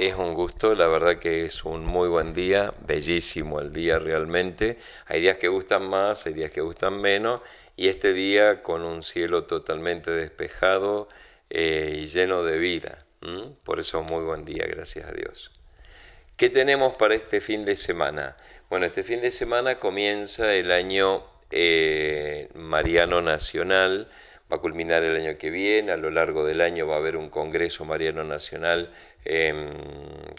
Es un gusto, la verdad que es un muy buen día, bellísimo el día realmente. Hay días que gustan más, hay días que gustan menos, y este día con un cielo totalmente despejado y eh, lleno de vida. Por eso muy buen día, gracias a Dios. ¿Qué tenemos para este fin de semana? Bueno, este fin de semana comienza el año eh, Mariano Nacional va a culminar el año que viene, a lo largo del año va a haber un Congreso Mariano Nacional en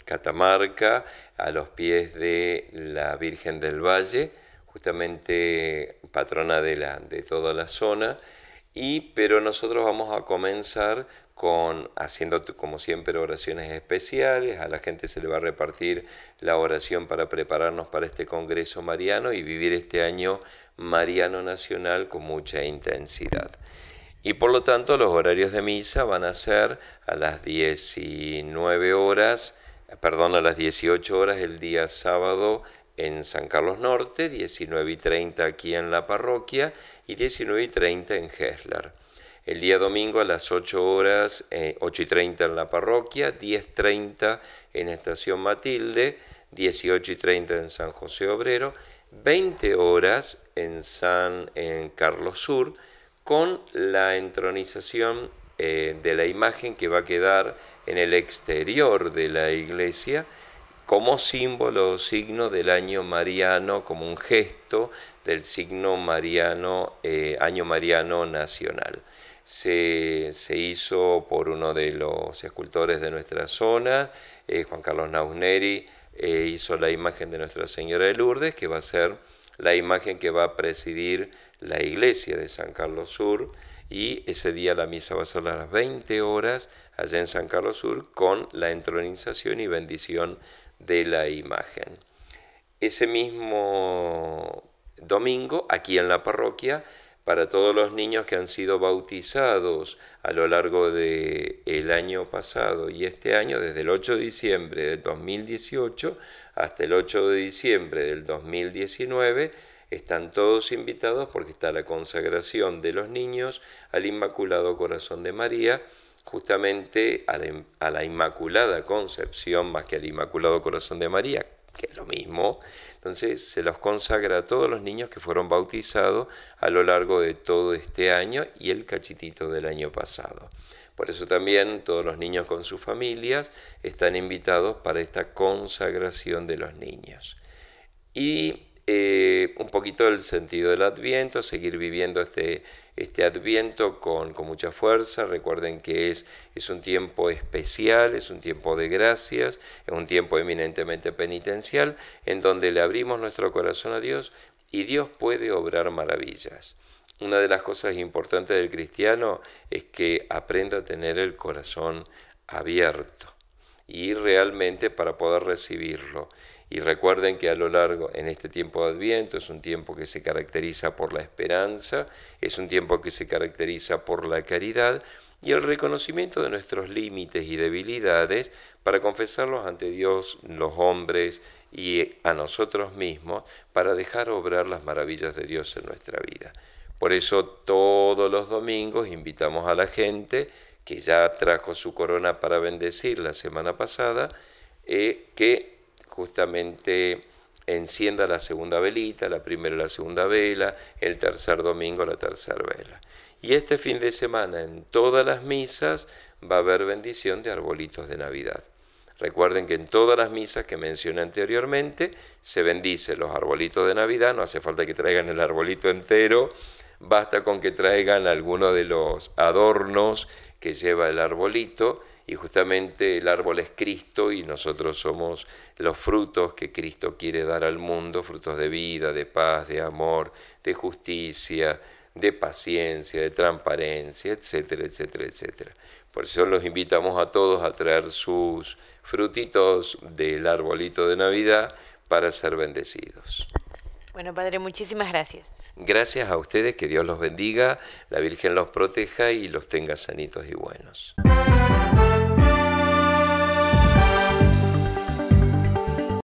Catamarca, a los pies de la Virgen del Valle, justamente patrona de, la, de toda la zona, y, pero nosotros vamos a comenzar con haciendo como siempre oraciones especiales, a la gente se le va a repartir la oración para prepararnos para este Congreso Mariano y vivir este año Mariano Nacional con mucha intensidad. Y por lo tanto los horarios de misa van a ser a las 19 horas, perdón, a las 18 horas el día sábado en San Carlos Norte, 19 y 30 aquí en la parroquia y 19 y 30 en Gessler. El día domingo a las 8 horas, 8 eh, y 30 en la parroquia, 10.30 en Estación Matilde, 18 y 30 en San José Obrero, 20 horas en San en Carlos Sur, con la entronización eh, de la imagen que va a quedar en el exterior de la iglesia como símbolo o signo del año mariano, como un gesto del signo mariano, eh, año mariano nacional. Se, hizo por uno de los escultores de nuestra zona, eh, Juan Carlos Nausneri, hizo la imagen de Nuestra Señora de Lourdes, que va a ser la imagen que va a presidir la iglesia de San Carlos Sur y ese día la misa va a ser a las 20 horas allá en San Carlos Sur con la entronización y bendición de la imagen. Ese mismo domingo, aquí en la parroquia, para todos los niños que han sido bautizados a lo largo del el año pasado y este año, desde el 8 de diciembre del 2018 hasta el 8 de diciembre del 2019, están todos invitados porque está la consagración de los niños al Inmaculado Corazón de María, justamente a la Inmaculada Concepción más que al Inmaculado Corazón de María, que es lo mismo. Entonces se los consagra a todos los niños que fueron bautizados a lo largo de todo este año y el cachitito del año pasado. Por eso también todos los niños con sus familias están invitados para esta consagración de los niños. Y eh, un poquito el sentido del adviento, seguir viviendo este, este adviento con, mucha fuerza. Recuerden que es, es un tiempo especial, es un tiempo de gracias, es un tiempo eminentemente penitencial, en donde le abrimos nuestro corazón a Dios y Dios puede obrar maravillas. Una de las cosas importantes del cristiano es que aprenda a tener el corazón abierto y realmente para poder recibirlo. Y recuerden que a lo largo, en este tiempo de Adviento, es un tiempo que se caracteriza por la esperanza, es un tiempo que se caracteriza por la caridad y el reconocimiento de nuestros límites y debilidades para confesarlos ante Dios, los hombres y a nosotros mismos para dejar obrar las maravillas de Dios en nuestra vida. Por eso todos los domingos invitamos a la gente que ya trajo su corona para bendecir la semana pasada, eh, que justamente encienda la segunda velita, la primera la segunda vela, el tercer domingo la tercera vela. Y este fin de semana en todas las misas va a haber bendición de arbolitos de Navidad. Recuerden que en todas las misas que mencioné anteriormente se bendicen los arbolitos de Navidad, no hace falta que traigan el arbolito entero, basta con que traigan alguno de los adornos que lleva el arbolito y justamente el árbol es Cristo y nosotros somos los frutos que Cristo quiere dar al mundo, frutos de vida, de paz, de amor, de justicia, de paciencia, de transparencia, etcétera, etcétera, etcétera. Por eso los invitamos a todos a traer sus frutitos del arbolito de Navidad para ser bendecidos. Bueno, Padre, muchísimas gracias. Gracias a ustedes, que Dios los bendiga, la Virgen los proteja y los tenga sanitos y buenos.